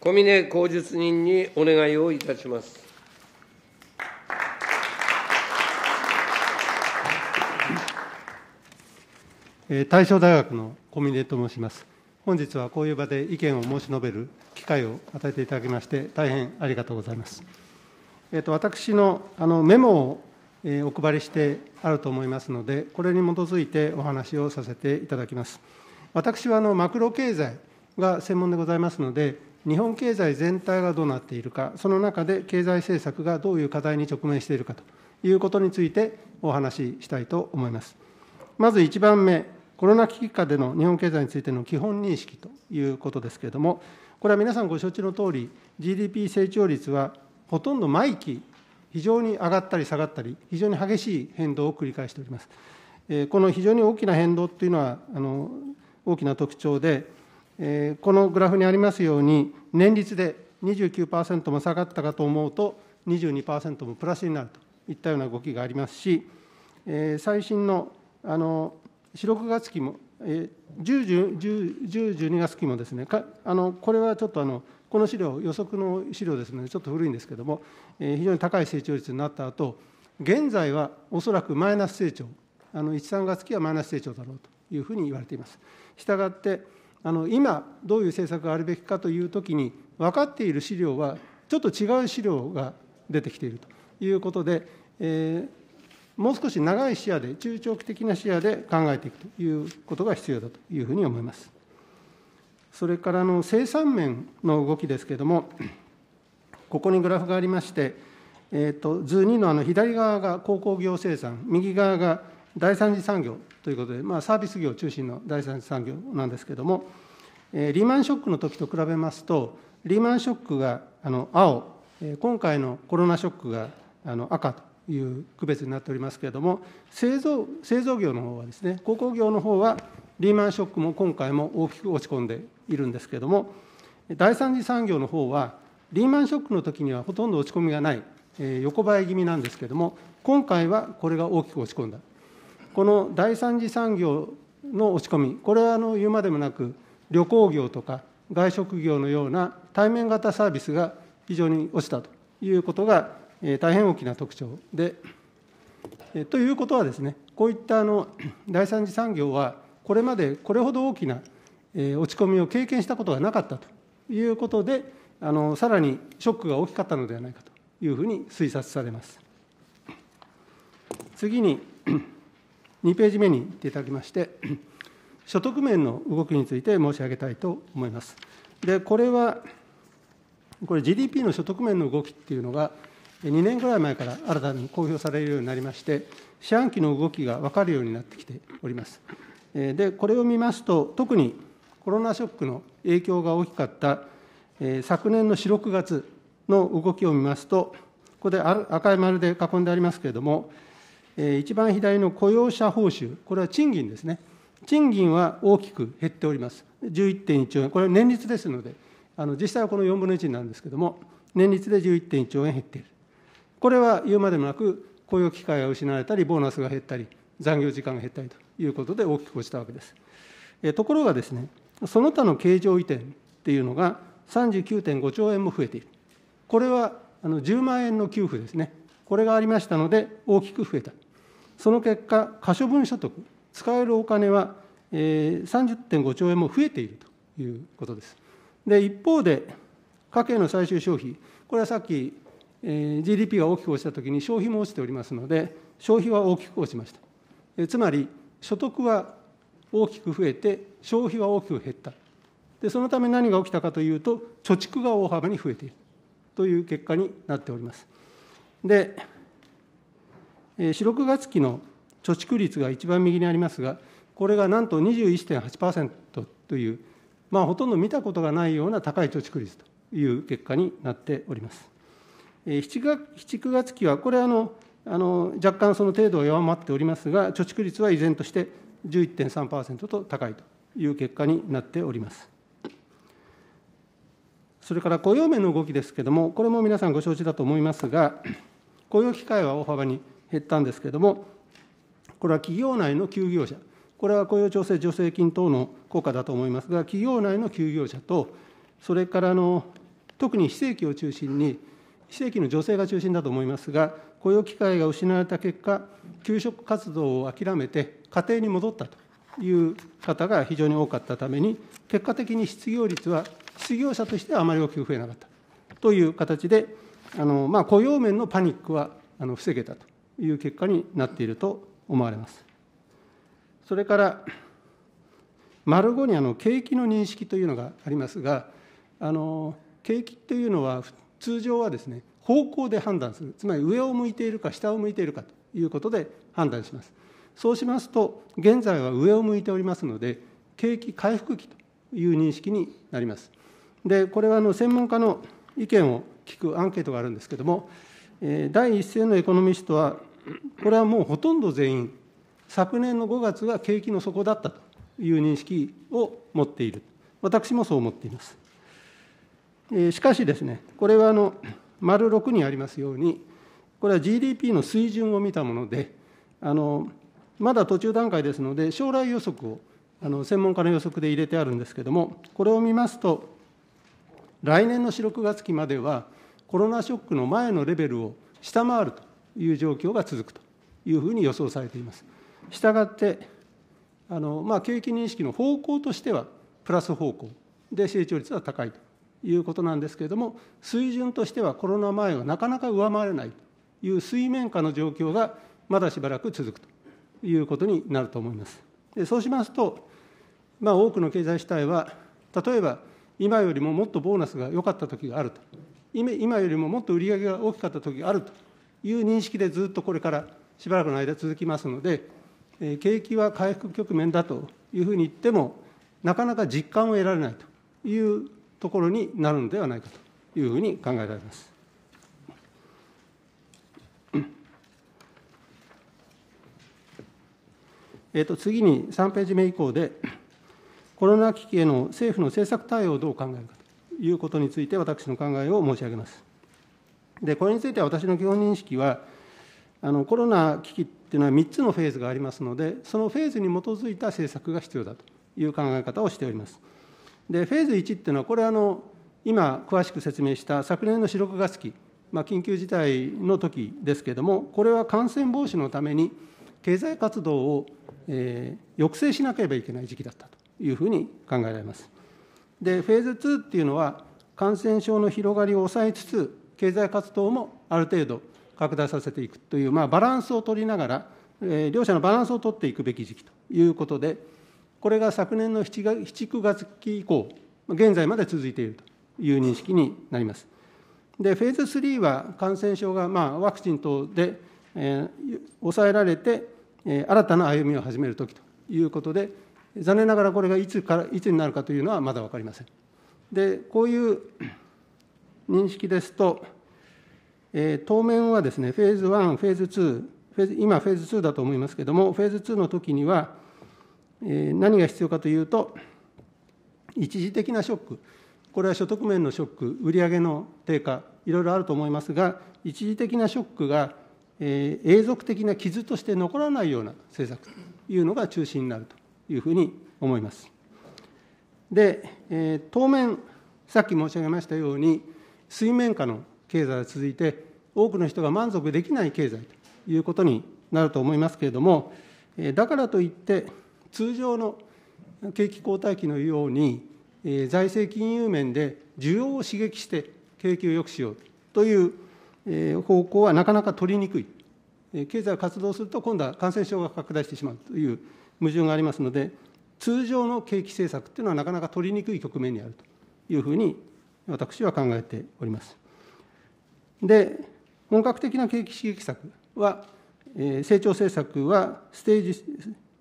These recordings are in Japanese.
小峰公述人にお願いをいたします。大正大学の小峰と申します。本日はこういう場で意見を申し述べる機会を与えていただきまして、大変ありがとうございます。えー、と私のあのメモを、えお配りしてあると思いますので、これに基づいてお話をさせていただきます。私はあのマクロ経済が専門でございますので、日本経済全体がどうなっているか、その中で経済政策がどういう課題に直面しているかということについてお話ししたいと思います。まず1番目、コロナ危機下での日本経済についての基本認識ということですけれども、これは皆さんご承知のとおり、GDP 成長率はほとんど毎期、非常に上がったり下がったり、非常に激しい変動を繰り返しております。この非常に大きな変動というのは、あの大きな特徴で、このグラフにありますように、年率で29%も下がったかと思うと、22%もプラスになるといったような動きがありますし、最新のあの4、6月期も、10、10 12月期もですね、あのこれはちょっとあのこの資料、予測の資料ですので、ちょっと古いんですけれども、非常に高い成長率になった後現在はおそらくマイナス成長、あの1、3月期はマイナス成長だろうというふうに言われています。したがってあの今、どういう政策があるべきかというときに、分かっている資料は、ちょっと違う資料が出てきているということで、えー、もう少し長い視野で、中長期的な視野で考えていくということが必要だというふうに思います。それからの生産面の動きですけれども、ここにグラフがありまして、えーと、図2のあの左側が鉱工業生産、右側が第三次産業ということで、まあ、サービス業中心の第三次産業なんですけれども、えー、リーマンショックの時と比べますと、リーマンショックがあの青、えー、今回のコロナショックがあの赤という区別になっておりますけれども、製造製造業の方はですね、鉱工業の方はリーマンショックも今回も大きく落ち込んでいるんですけれども、第三次産業の方は、リーマンショックの時にはほとんど落ち込みがない、えー、横ばい気味なんですけれども、今回はこれが大きく落ち込んだこの第三次産業の落ち込み、これはあの言うまでもなく、旅行業とか外食業のような対面型サービスが非常に落ちたということが、えー、大変大きな特徴で、えー、ということはですね、こういったあの第三次産業は、これまでこれほど大きな、えー、落ち込みを経験したことがなかったということで、あのさらにショックが大きかったのではないかというふうに推察されます。次に2ページ目に行っていただきまして、所得面の動きについて申し上げたいと思います。でこれは、これ、GDP の所得面の動きっていうのが、2年ぐらい前から新たに公表されるようになりまして、四半期の動きが分かるようになってきております。で、これを見ますと、特にコロナショックの影響が大きかった昨年の4、6月の動きを見ますと、ここで赤い丸で囲んでありますけれども、一番左の雇用者報酬、これは賃金ですね。賃金は大きく減っております。11.1兆円、これは年率ですので、あの実際はこの4分の1なんですけれども、年率で11.1兆円減っている。これは言うまでもなく、雇用機会が失われたり、ボーナスが減ったり、残業時間が減ったりということで大きく落ちたわけです。えところがですね、その他の経常移転っていうのが39.5兆円も増えている。これはあの10万円の給付ですね。これがありましたので、大きく増えた。その結果、可処分所得、使えるお金は、30.5兆円も増えているということです。で、一方で、家計の最終消費、これはさっき、えー、GDP が大きく落ちたときに消費も落ちておりますので、消費は大きく落ちました。えー、つまり、所得は大きく増えて、消費は大きく減った。で、そのため何が起きたかというと、貯蓄が大幅に増えているという結果になっております。で、四六月期の貯蓄率が一番右にありますが、これがなんと21.8%という、まあ、ほとんど見たことがないような高い貯蓄率という結果になっております。7月月期は、これあの、あの若干その程度は弱まっておりますが、貯蓄率は依然として11.3%と高いという結果になっております。それから雇用面の動きですけれども、これも皆さんご承知だと思いますが、雇用機会は大幅に減ったんですけれども、これは企業内の休業者、これは雇用調整助成金等の効果だと思いますが、企業内の休業者と、それからの特に非正規を中心に、非正規の女性が中心だと思いますが、雇用機会が失われた結果、給食活動を諦めて家庭に戻ったという方が非常に多かったために、結果的に失業率は、失業者としてはあまり大きく増えなかったという形で、あのまあ、雇用面のパニックはあの防げたという結果になっていると思われます。それから、丸5にあの景気の認識というのがありますが、あの景気というのは、通常はですね、方向で判断する、つまり上を向いているか下を向いているかということで判断します。そうしますと、現在は上を向いておりますので、景気回復期という認識になります。で、これはあの専門家の意見を聞くアンケートがあるんですけれども、第一線のエコノミストは、これはもうほとんど全員、昨年の5月が景気の底だったという認識を持っている、私もそう思っています。えしかしですね、これはあの丸6にありますように、これは GDP の水準を見たもので、あのまだ途中段階ですので、将来予測をあの専門家の予測で入れてあるんですけれども、これを見ますと、来年の4、6月期までは、コロナショックの前のレベルを下回るという状況が続くというふうに予想されています。したがってあの、まあ、景気認識の方向としてはプラス方向で成長率は高いということなんですけれども、水準としてはコロナ前をなかなか上回れないという水面下の状況がまだしばらく続くということになると思います。でそうしますと、まあ、多くの経済主体は、例えば今よりももっとボーナスが良かった時があると、今よりももっと売り上げが大きかった時があるという認識でずっとこれからしばらくの間続きますので、景気は回復局面だというふうに言っても、なかなか実感を得られないというところになるのではないかというふうに考えられます。えっと次に3ページ目以降で、コロナ危機への政府の政策対応をどう考えるかということについて、私の考えを申し上げます。でこれについては私の基本認識は、あのコロナ危機っていうのは3つのフェーズがありますので、そのフェーズに基づいた政策が必要だという考え方をしております。で、フェーズ1っていうのは、これあの、今、詳しく説明した昨年の4、6月期、まあ、緊急事態の時ですけれども、これは感染防止のために、経済活動を、えー、抑制しなければいけない時期だったというふうに考えられます。で、フェーズ2っていうのは、感染症の広がりを抑えつつ、経済活動もある程度拡大させていくという、まあ、バランスを取りながら、えー、両者のバランスを取っていくべき時期ということで、これが昨年の7月月期以降、現在まで続いているという認識になります。で、フェーズ3は感染症が、まあ、ワクチン等で、えー、抑えられて、えー、新たな歩みを始めるときということで、残念ながらこれがいつからいつになるかというのはまだ分かりません。でこういう認識ですと、えー、当面はですね、フェーズ1、フェーズ2、フェーズ今、フェーズ2だと思いますけれども、フェーズ2の時には、えー、何が必要かというと、一時的なショック、これは所得面のショック、売上の低下、いろいろあると思いますが、一時的なショックが、えー、永続的な傷として残らないような政策というのが中心になるというふうに思います。で、えー、当面、さっき申し上げましたように、水面下の経済が続いて、多くの人が満足できない経済ということになると思いますけれども、だからといって、通常の景気後退期のように、財政金融面で需要を刺激して景気を良くしようという方向はなかなか取りにくい、経済が活動すると、今度は感染症が拡大してしまうという矛盾がありますので、通常の景気政策というのはなかなか取りにくい局面にあるというふうに私は考えております。で、本格的な景気刺激策は、え成長政策はステージ、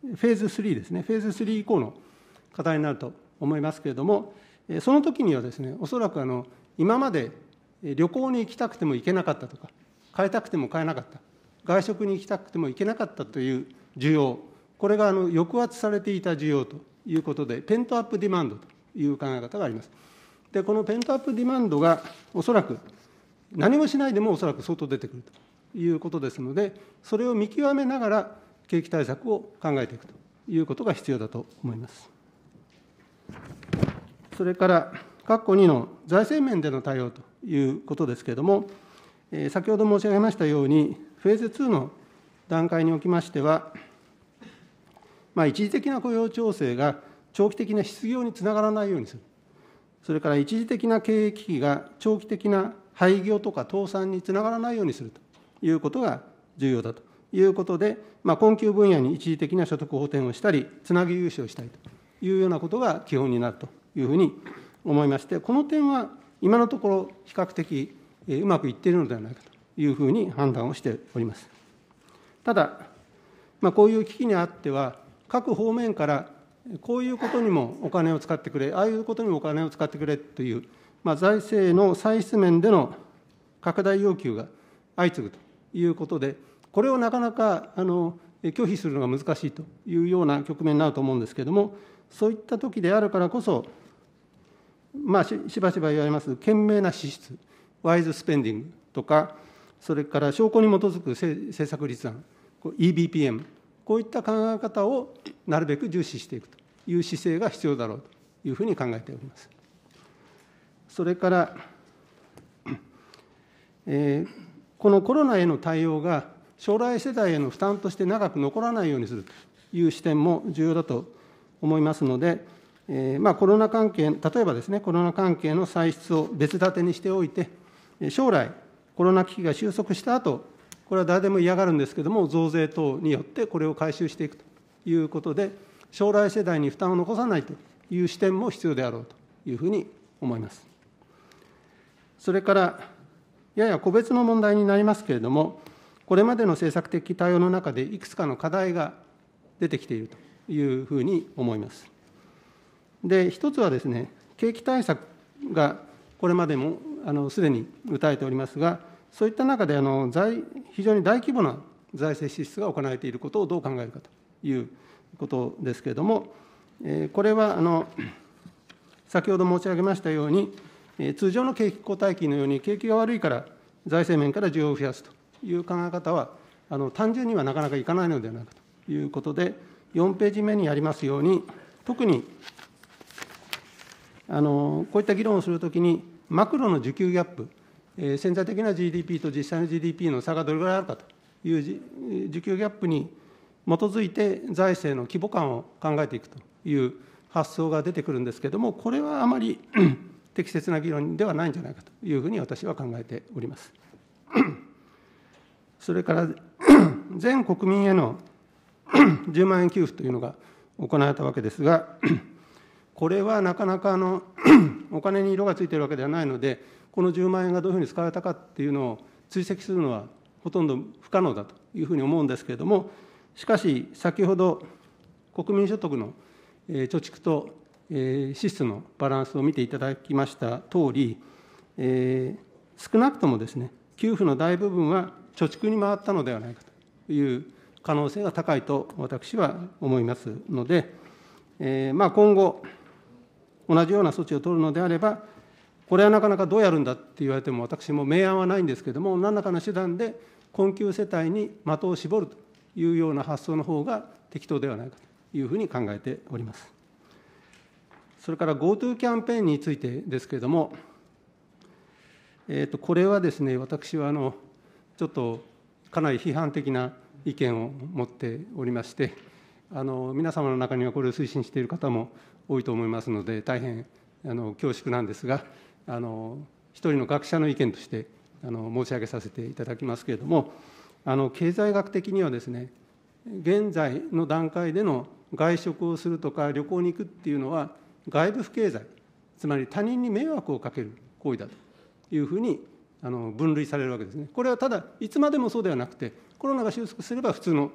フェーズ3ですね、フェーズ3以降の課題になると思いますけれども、その時にはですね、おそらくあの今まで旅行に行きたくても行けなかったとか、買いたくても買えなかった、外食に行きたくても行けなかったという需要、これがあの抑圧されていた需要ということで、ペントアップディマンドという考え方があります。で、このペントアップディマンドがおそらく、何もしないでもおそらく相当出てくるということですので、それを見極めながら、景気対策を考えていくということが必要だと思います。それから、括弧2の財政面での対応ということですけれども、えー、先ほど申し上げましたように、フェーズ2の段階におきましては、まあ、一時的な雇用調整が長期的な失業につながらないようにする。それから一時的な経営危機が長期的な廃業とか倒産につながらないようにするということが重要だということで、まあ、困窮分野に一時的な所得補填をしたり、つなぎ融資をしたいというようなことが基本になるというふうに思いまして、この点は今のところ、比較的うまくいっているのではないかというふうに判断をしております。ただ、まあ、こういう危機にあっては、各方面からこういうことにもお金を使ってくれ、ああいうことにもお金を使ってくれという、まあ、財政の歳出面での拡大要求が相次ぐということで、これをなかなかあの拒否するのが難しいというような局面になると思うんですけれども、そういった時であるからこそ、まあ、しばしば言われます、賢明な支出、ワイズスペンディングとか、それから証拠に基づく政策立案、EBPM、こういった考え方をなるべく重視していくと。いう姿勢が必要だろうというふうに考えております。それから、えー、このコロナへの対応が将来世代への負担として長く残らないようにするという視点も重要だと思いますので、えー、まあ、コロナ関係、例えばですね、コロナ関係の歳出を別立てにしておいて、将来、コロナ危機が収束した後これは誰でも嫌がるんですけれども、増税等によってこれを回収していくということで、将来世代に負担を残さないという視点も必要であろうというふうに思います。それから、やや個別の問題になりますけれども、これまでの政策的対応の中で、いくつかの課題が出てきているというふうに思います。で、一つはですね、景気対策がこれまでもあのすでに打たれておりますが、そういった中であの非常に大規模な財政支出が行われていることをどう考えるかということですけれども、これはあの先ほど申し上げましたように、通常の景気後退期のように、景気が悪いから財政面から需要を増やすという考え方は、あの単純にはなかなかいかないのではないかということで、4ページ目にありますように、特にあのこういった議論をするときに、マクロの需給ギャップ、えー、潜在的な GDP と実際の GDP の差がどれぐらいあるかという需給ギャップに基づいて財政の規模感を考えていくという発想が出てくるんですけれども、これはあまり 適切な議論ではないんじゃないかというふうに私は考えております。それから 全国民への10万円給付というのが行われたわけですが、これはなかなかあのお金に色がついているわけではないので、この10万円がどういうふうに使われたかっていうのを追跡するのはほとんど不可能だというふうに思うんですけれども、しかし、先ほど国民所得の貯蓄と支出のバランスを見ていただきましたとおり、少なくともですね、給付の大部分は貯蓄に回ったのではないかという可能性が高いと私は思いますので、えー、まあ、今後、同じような措置を取るのであれば、これはなかなかどうやるんだって言われても、私も明暗はないんですけれども、何らかの手段で困窮世帯に的を絞るというような発想の方が適当ではないかというふうに考えております。それから GoTo キャンペーンについてですけれども、えー、とこれはですね、私はあのちょっとかなり批判的な意見を持っておりまして、あの皆様の中にはこれを推進している方も多いと思いますので、大変あの恐縮なんですが、あの一人の学者の意見としてあの申し上げさせていただきますけれども、あの経済学的にはですね現在の段階での外食をするとか旅行に行くっていうのは外部不経済つまり他人に迷惑をかける行為だというふうにあの分類されるわけですねこれはただいつまでもそうではなくてコロナが収束すれば普通の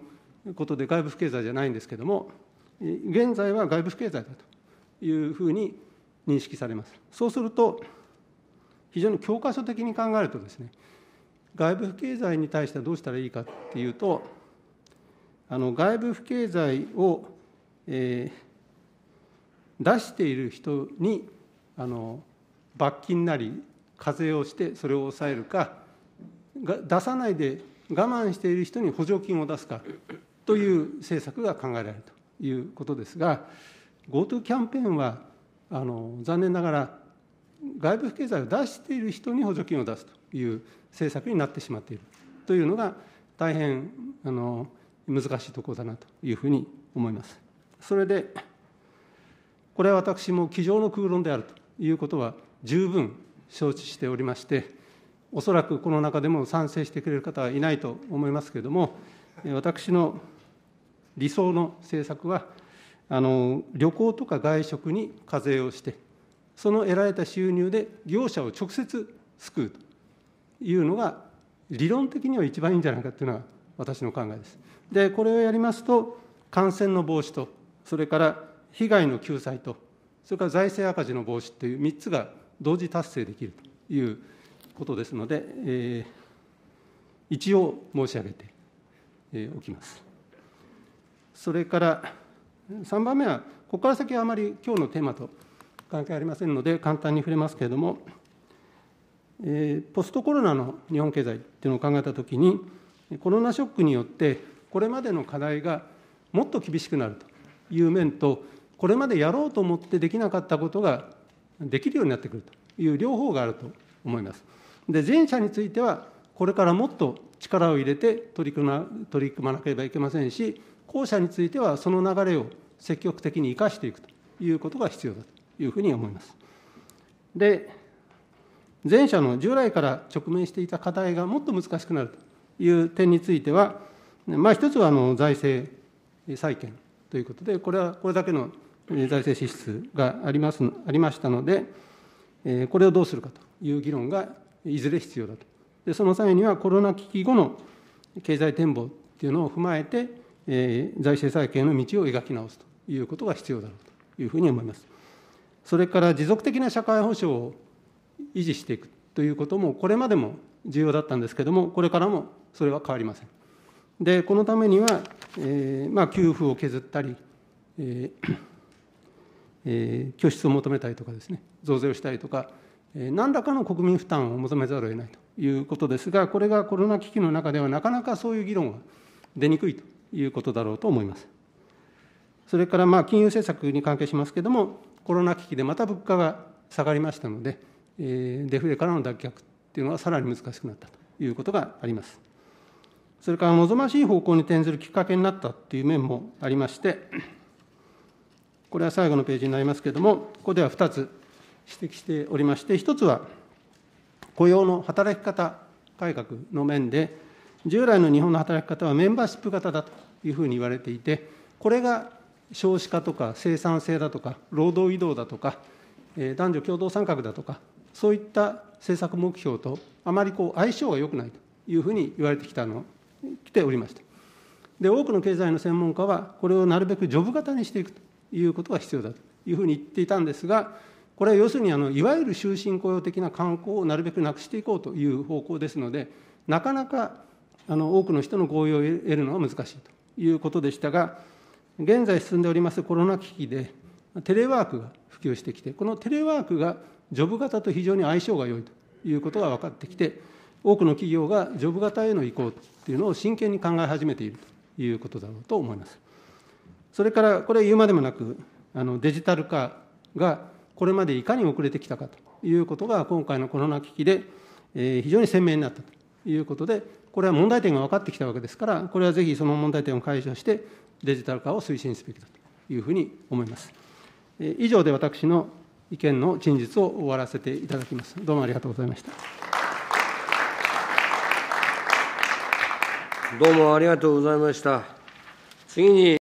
ことで外部不経済じゃないんですけども現在は外部不経済だというふうに認識されますそうすると非常に教科書的に考えるとですね外部不経済に対してはどうしたらいいかっていうと、あの外部不経済を、えー、出している人にあの罰金なり課税をしてそれを抑えるか出さないで我慢している人に補助金を出すかという政策が考えられるということですが GoTo キャンペーンはあの残念ながら外部不経済を出している人に補助金を出すという政策になってしまっているというのが、大変あの難しいところだなというふうに思います。それで、これは私も机上の空論であるということは十分承知しておりまして、おそらくこの中でも賛成してくれる方はいないと思いますけれども、私の理想の政策は、あの旅行とか外食に課税をして、その得られた収入で業者を直接救うというのが理論的には一番いいんじゃないかというのが私の考えです。でこれをやりますと感染の防止とそれから被害の救済とそれから財政赤字の防止という3つが同時達成できるということですので、えー、一応申し上げて、えー、おきます。それから3番目は、ここから先はあまり今日のテーマと関係ありませんので、簡単に触れますけれども、ポストコロナの日本経済っていうのを考えたときに、コロナショックによって、これまでの課題がもっと厳しくなるという面と、これまでやろうと思ってできなかったことができるようになってくるという両方があると思います。で、前者については、これからもっと力を入れて取り組ま取り組まなければいけませんし、後者については、その流れを積極的に生かしていくということが必要だというふうに思います。で、前者の従来から直面していた課題がもっと難しくなるという点については、まあ、一つはあの財政再建ということで、これはこれだけの財政支出がありますありましたので、これをどうするかという議論がいずれ必要だと。でその際にはコロナ危機後の経済展望っていうのを踏まえて、えー、財政再建の道を描き直すということが必要だろうというふうに思います。それから持続的な社会保障を維持していくということもこれまでも重要だったんですけどもこれからもそれは変わりません。でこのためには、えーまあ、給付を削ったり、えーえー、拠出を求めたりとかですね増税をしたりとか、えー、何らかの国民負担を求めざるを得ないということですがこれがコロナ危機の中ではなかなかそういう議論が出にくいということだろうと思います。それからまあ金融政策に関係しますけれども、コロナ危機でまた物価が下がりましたので、デフレからの脱却っていうのはさらに難しくなったということがあります。それから望ましい方向に転ずるきっかけになったっていう面もありまして、これは最後のページになりますけれども、ここでは2つ指摘しておりまして、1つは雇用の働き方改革の面で、従来の日本の働き方はメンバーシップ型だというふうに言われていて、これが少子化とか生産性だとか、労働移動だとか、男女共同参画だとか、そういった政策目標とあまりこう相性が良くないというふうに言われてきたの、来ておりました。で、多くの経済の専門家は、これをなるべくジョブ型にしていくということが必要だというふうに言っていたんですが、これは要するにあのいわゆる終身雇用的な観光をなるべくなくしていこうという方向ですので、なかなかあの多くの人の合意を得るのは難しいということでしたが、現在進んでおりますコロナ危機で、テレワークが普及してきて、このテレワークがジョブ型と非常に相性が良いということが分かってきて、多くの企業がジョブ型への移行っていうのを真剣に考え始めているということだろうと思います。それから、これ言うまでもなく、あのデジタル化がこれまでいかに遅れてきたかということが、今回のコロナ危機で、えー、非常に鮮明になったということで、これは問題点が分かってきたわけですから、これはぜひその問題点を解消して、デジタル化を推進すべきだというふうに思います。以上で私の意見の陳述を終わらせていただきます。どうもありがとうございました。どうもありがとうございました。次に